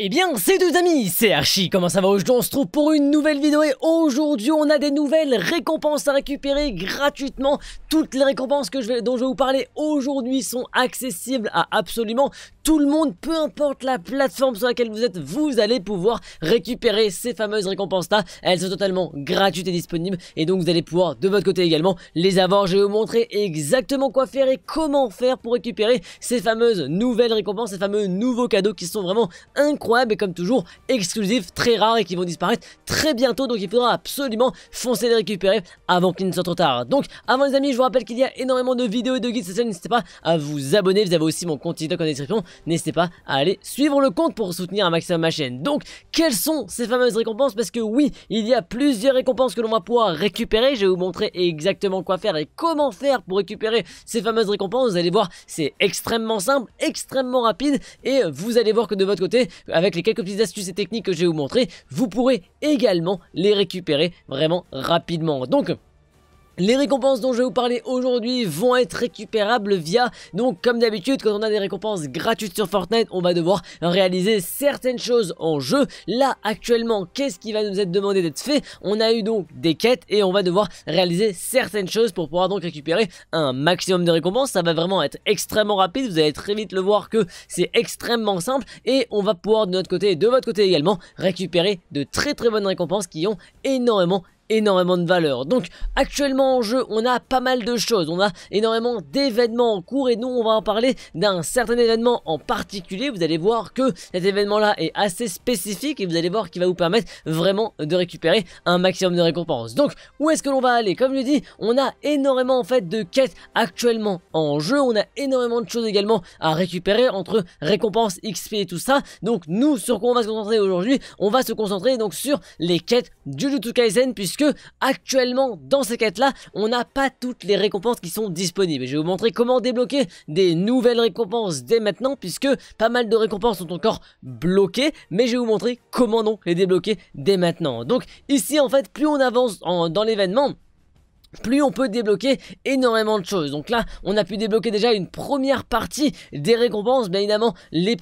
Eh bien, c'est deux amis, c'est Archie, comment ça va Aujourd'hui, on se trouve pour une nouvelle vidéo et aujourd'hui, on a des nouvelles récompenses à récupérer gratuitement. Toutes les récompenses que dont je vais vous parler aujourd'hui sont accessibles à absolument tout le monde, peu importe la plateforme sur laquelle vous êtes, vous allez pouvoir récupérer ces fameuses récompenses-là. Elles sont totalement gratuites et disponibles et donc vous allez pouvoir de votre côté également les avoir. Je vais vous montrer exactement quoi faire et comment faire pour récupérer ces fameuses nouvelles récompenses, ces fameux nouveaux cadeaux qui sont vraiment incroyables et comme toujours exclusifs, très rares et qui vont disparaître très bientôt. Donc il faudra absolument foncer les récupérer avant qu'il ne soit trop tard. Donc avant les amis, je vous rappelle qu'il y a énormément de vidéos et de guides N'hésitez pas à vous abonner. Vous avez aussi mon compte TikTok en description n'hésitez pas à aller suivre le compte pour soutenir un maximum ma chaîne. Donc, quelles sont ces fameuses récompenses Parce que oui, il y a plusieurs récompenses que l'on va pouvoir récupérer. Je vais vous montrer exactement quoi faire et comment faire pour récupérer ces fameuses récompenses. Vous allez voir, c'est extrêmement simple, extrêmement rapide et vous allez voir que de votre côté, avec les quelques petites astuces et techniques que je vais vous montrer, vous pourrez également les récupérer vraiment rapidement. Donc, les récompenses dont je vais vous parler aujourd'hui vont être récupérables via, donc comme d'habitude, quand on a des récompenses gratuites sur Fortnite, on va devoir réaliser certaines choses en jeu. Là, actuellement, qu'est-ce qui va nous être demandé d'être fait On a eu donc des quêtes et on va devoir réaliser certaines choses pour pouvoir donc récupérer un maximum de récompenses. Ça va vraiment être extrêmement rapide, vous allez très vite le voir que c'est extrêmement simple et on va pouvoir de notre côté et de votre côté également récupérer de très très bonnes récompenses qui ont énormément énormément de valeur. Donc actuellement en jeu, on a pas mal de choses, on a énormément d'événements en cours et nous on va en parler d'un certain événement en particulier. Vous allez voir que cet événement-là est assez spécifique et vous allez voir qu'il va vous permettre vraiment de récupérer un maximum de récompenses. Donc où est-ce que l'on va aller Comme je dis, on a énormément en fait de quêtes actuellement en jeu, on a énormément de choses également à récupérer entre récompenses XP et tout ça. Donc nous, sur quoi on va se concentrer aujourd'hui On va se concentrer donc sur les quêtes du Jujutsu Kaisen puisque puisque actuellement dans ces quêtes là on n'a pas toutes les récompenses qui sont disponibles. Je vais vous montrer comment débloquer des nouvelles récompenses dès maintenant puisque pas mal de récompenses sont encore bloquées mais je vais vous montrer comment non les débloquer dès maintenant. Donc ici en fait plus on avance dans l'événement plus on peut débloquer énormément de choses. Donc là, on a pu débloquer déjà une première partie des récompenses. Bien évidemment, les,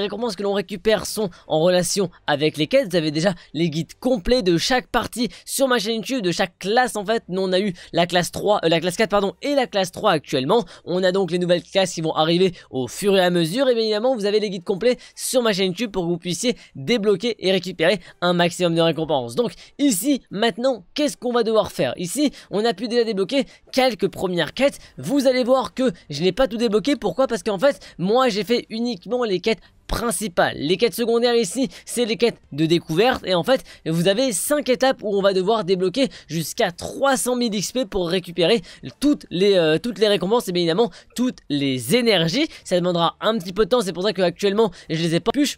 récompenses que l'on récupère sont en relation avec les quêtes. Vous avez déjà les guides complets de chaque partie sur ma chaîne YouTube, de chaque classe en fait. Nous, on a eu la classe 3, euh, la classe 4 pardon, et la classe 3 actuellement. On a donc les nouvelles classes qui vont arriver au fur et à mesure. Et bien évidemment, vous avez les guides complets sur ma chaîne YouTube pour que vous puissiez débloquer et récupérer un maximum de récompenses. Donc ici, maintenant, qu'est-ce qu'on va devoir faire Ici, on a pu déjà débloquer quelques premières quêtes. Vous allez voir que je n'ai pas tout débloqué. Pourquoi Parce qu'en fait, moi j'ai fait uniquement les quêtes principales. Les quêtes secondaires ici, c'est les quêtes de découverte. Et en fait, vous avez 5 étapes où on va devoir débloquer jusqu'à 300 000 XP pour récupérer toutes les, euh, toutes les récompenses et bien évidemment toutes les énergies. Ça demandera un petit peu de temps, c'est pour ça qu'actuellement, je les ai pas pu.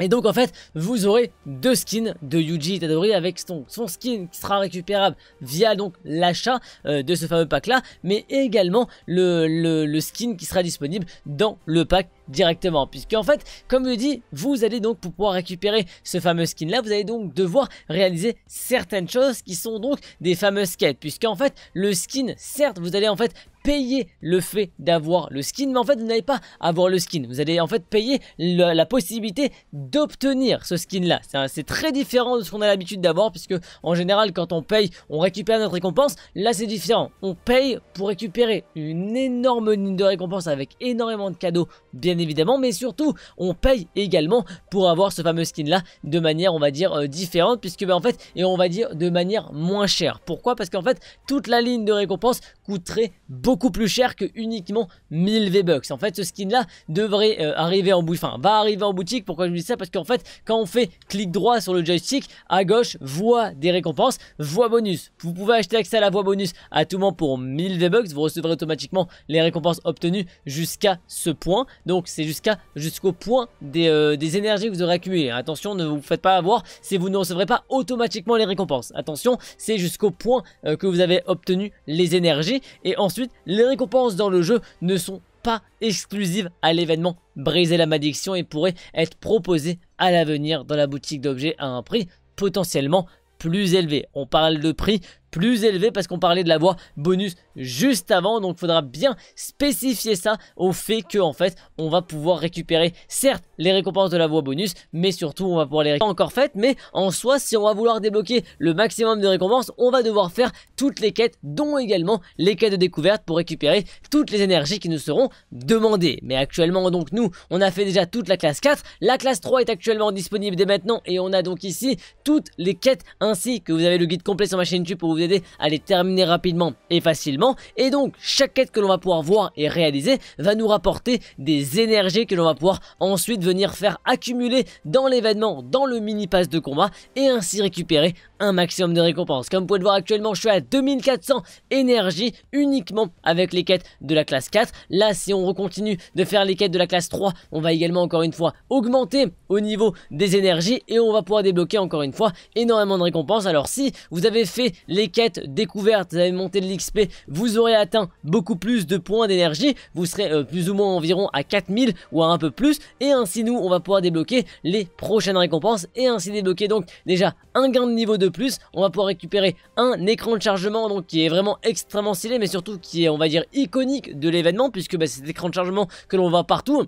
Et donc en fait, vous aurez deux skins de Yuji Itadori avec son, son skin qui sera récupérable via donc l'achat euh, de ce fameux pack là, mais également le, le skin qui sera disponible dans le pack directement puisque en fait comme je dis vous allez donc pour pouvoir récupérer ce fameux skin là vous allez donc devoir réaliser certaines choses qui sont donc des fameuses quêtes puisque en fait le skin certes vous allez en fait payer le fait d'avoir le skin, mais en fait vous n'allez pas avoir le skin, vous allez en fait payer la possibilité d'obtenir ce skin là. C'est très différent de ce qu'on a l'habitude d'avoir, puisque en général quand on paye, on récupère notre récompense, là c'est différent, on paye pour récupérer une énorme ligne de récompense avec énormément de cadeaux bien évidemment, mais surtout on paye également pour avoir ce fameux skin là de manière on va dire euh, différente, puisque ben, en fait, et on va dire de manière moins chère. Pourquoi Parce qu'en fait toute la ligne de récompense coûterait beaucoup beaucoup plus cher que uniquement 1000 V-Bucks. En fait, ce skin-là devrait euh, arriver en boutique, enfin, va arriver en boutique. Pourquoi je dis ça Parce qu'en fait, quand on fait clic droit sur le joystick, à gauche, voit des récompenses, voix bonus. Vous pouvez acheter accès à la voix bonus à tout moment pour 1000 V-Bucks. Vous recevrez automatiquement les récompenses obtenues jusqu'à ce point. Donc, c'est jusqu'à jusqu'au point euh, des, énergies que vous aurez accumulées. Attention, ne vous faites pas avoir, si vous ne recevrez pas automatiquement les récompenses. Attention, c'est jusqu'au point euh, que vous avez obtenu les énergies. Et ensuite, les récompenses dans le jeu ne sont pas exclusives à l'événement Briser la malédiction et pourraient être proposées à l'avenir dans la boutique d'objets à un prix potentiellement plus élevé. On parle de prix plus élevé parce qu'on parlait de la voix bonus juste avant. Donc faudra bien spécifier ça au fait que en fait on va pouvoir récupérer certes les récompenses de la voix bonus mais surtout on va pouvoir les récupérer encore faites mais en soi si on va vouloir débloquer le maximum de récompenses on va devoir faire toutes les quêtes dont également les quêtes de découverte pour récupérer toutes les énergies qui nous seront demandées. Mais actuellement donc nous on a fait déjà toute la classe 4. La classe 3 est actuellement disponible dès maintenant et on a donc ici toutes les quêtes ainsi que vous avez le guide complet sur ma chaîne YouTube pour vous aider à les terminer rapidement et facilement. Et donc, chaque quête que l'on va pouvoir voir et réaliser va nous rapporter des énergies que l'on va pouvoir ensuite venir faire accumuler dans l'événement, dans le mini pass de combat et ainsi récupérer un maximum de récompenses. Comme vous pouvez le voir actuellement, je suis à 2400 énergie uniquement avec les quêtes de la classe 4. Là, si on continue de faire les quêtes de la classe 3, on va également encore une fois augmenter au niveau des énergies et on va pouvoir débloquer encore une fois énormément de récompenses. Alors si vous avez fait les quêtes découvertes, vous avez monté de l'XP, vous aurez atteint beaucoup plus de points d'énergie, vous serez euh, plus ou moins environ à 4000 ou à un peu plus et ainsi nous on va pouvoir débloquer les prochaines récompenses et ainsi débloquer donc déjà un gain de niveau de plus, on va pouvoir récupérer un écran de chargement donc qui est vraiment extrêmement stylé mais surtout qui est on va dire iconique de l'événement puisque bah, c'est cet écran de chargement que l'on voit partout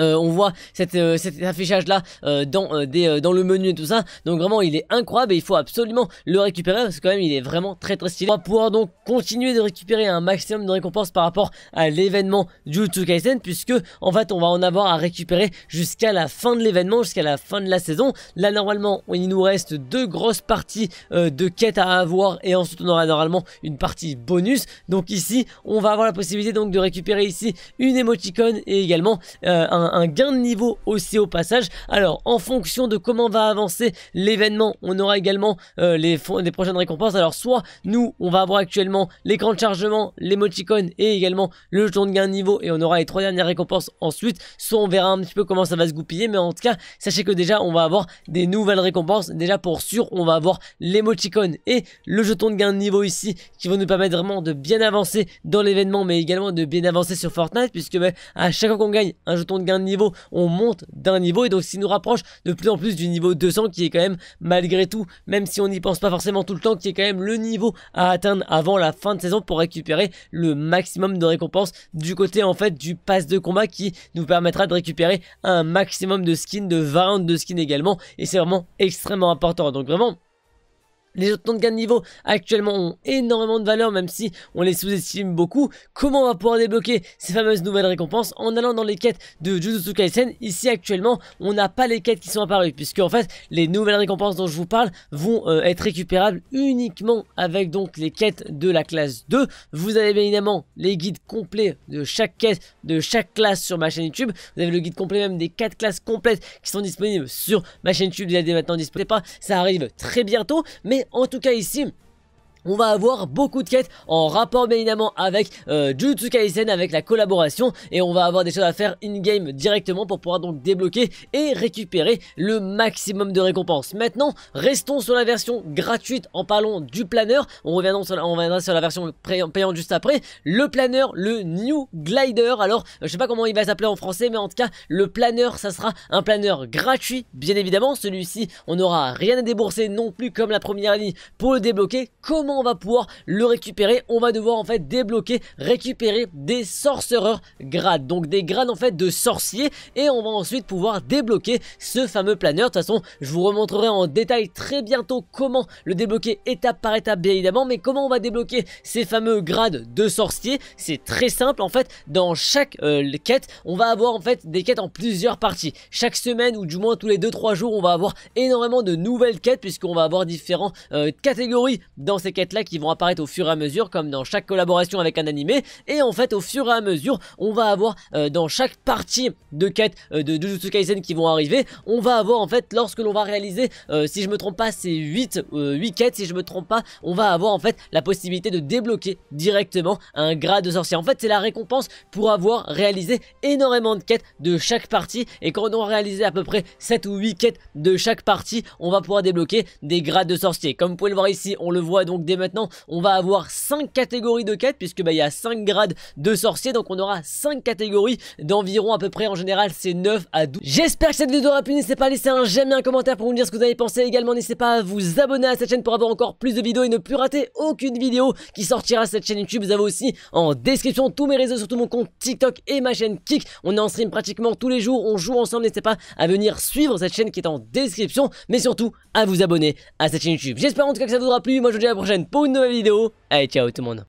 euh, on voit euh, cet affichage là euh, dans, des, dans le menu et tout ça donc vraiment il est incroyable et il faut absolument le récupérer parce que quand même il est vraiment très très stylé on va pouvoir donc continuer de récupérer un maximum de récompenses par rapport à l'événement du Kaizen puisque en fait on va en avoir à récupérer jusqu'à la fin de l'événement jusqu'à la fin de la saison là normalement il nous reste deux grosses parties de quêtes à avoir et ensuite on aura normalement une partie bonus donc ici on va avoir la possibilité donc de récupérer ici une émoticône et également un un, gain de niveau aussi au passage. Alors, en fonction de comment va avancer l'événement, on aura également euh, les les, des prochaines récompenses. Alors, soit nous, on va avoir actuellement l'écran de chargement, l'émoticône et également le jeton de gain de niveau et on aura les trois dernières récompenses ensuite. Soit on verra un petit peu comment ça va se goupiller, mais en tout cas, sachez que déjà, on va avoir des nouvelles récompenses. Déjà, pour sûr, on va avoir l'émoticône et le jeton de gain de niveau ici qui vont nous permettre vraiment de bien avancer dans l'événement, mais également de bien avancer sur Fortnite puisque bah, à chaque fois qu'on gagne un jeton de niveau, on monte d'un niveau et donc si nous rapproche de plus en plus du niveau 200 qui est quand même malgré tout, même si on n'y pense pas forcément tout le temps, qui est quand même le niveau à atteindre avant la fin de saison pour récupérer le maximum de récompenses du côté en fait du pass de combat qui nous permettra de récupérer un maximum de skins, de variantes de skins également et c'est vraiment extrêmement important donc vraiment les jetons de gain de niveau actuellement ont énormément de valeur même si on les sous-estime beaucoup. Comment on va pouvoir débloquer ces fameuses nouvelles récompenses en allant dans les quêtes de Jujutsu Kaisen Ici actuellement on n'a pas les quêtes qui sont apparues puisque en fait les nouvelles récompenses dont je vous parle vont euh, être récupérables uniquement avec donc les quêtes de la classe 2. Vous avez bien évidemment les guides complets de chaque quête de chaque classe sur ma chaîne YouTube. Vous avez le guide complet même des 4 classes complètes qui sont disponibles sur ma chaîne YouTube a des maintenant. disponibles, pas, ça arrive très bientôt mais en tout cas ici, on va avoir beaucoup de quêtes en rapport bien évidemment avec euh, Jutsu Kaisen, avec la collaboration et on va avoir des choses à faire in-game directement pour pouvoir donc débloquer et récupérer le maximum de récompenses. Maintenant, restons sur la version gratuite en parlant du planeur, on reviendra sur la, on sur la version payante juste après, le planeur, le New Glider, alors euh, je sais pas comment il va s'appeler en français mais en tout cas le planeur ça sera un planeur gratuit bien évidemment, celui-ci on n'aura rien à débourser non plus comme la première ligne pour le débloquer, comment on va pouvoir le récupérer. On va devoir en fait débloquer, récupérer des sorcereurs grades. Donc des grades en fait de sorciers et on va ensuite pouvoir débloquer ce fameux planeur. De toute façon, je vous remontrerai en détail très bientôt comment le débloquer étape par étape bien évidemment. Mais comment on va débloquer ces fameux grades de sorciers C'est très simple en fait. Dans chaque euh, quête, on va avoir en fait des quêtes en plusieurs parties. Chaque semaine ou du moins tous les 2-3 jours, on va avoir énormément de nouvelles quêtes puisqu'on va avoir différentes euh, catégories dans ces quêtes là qui vont apparaître au fur et à mesure comme dans chaque collaboration avec un animé et en fait au fur et à mesure on va avoir euh, dans chaque partie de quête euh, de Jujutsu Kaisen qui vont arriver on va avoir en fait lorsque l'on va réaliser euh, si je me trompe pas ces 8, 8 quêtes si je me trompe pas on va avoir en fait la possibilité de débloquer directement un grade de sorcier en fait c'est la récompense pour avoir réalisé énormément de quêtes de chaque partie et quand on a réalisé à peu près 7 ou 8 quêtes de chaque partie on va pouvoir débloquer des grades de sorcier comme vous pouvez le voir ici on le voit donc dès maintenant on va avoir 5 catégories de quêtes puisque bah, il y a 5 grades de sorciers donc on aura 5 catégories d'environ à peu près en général c'est 9 à 12. J'espère que cette vidéo aura plu, n'hésitez pas à laisser un j'aime et un commentaire pour me dire ce que vous avez pensé également n'hésitez pas à vous abonner à cette chaîne pour avoir encore plus de vidéos et ne plus rater aucune vidéo qui sortira sur cette chaîne YouTube vous avez aussi en description tous mes réseaux surtout mon compte TikTok et ma chaîne Kik on est en stream pratiquement tous les jours on joue ensemble n'hésitez pas à venir suivre cette chaîne qui est en description mais surtout à vous abonner à cette chaîne YouTube j'espère en tout cas que ça vous aura plu moi je vous dis à la prochaine pour une nouvelle vidéo. Allez, ciao tout le monde.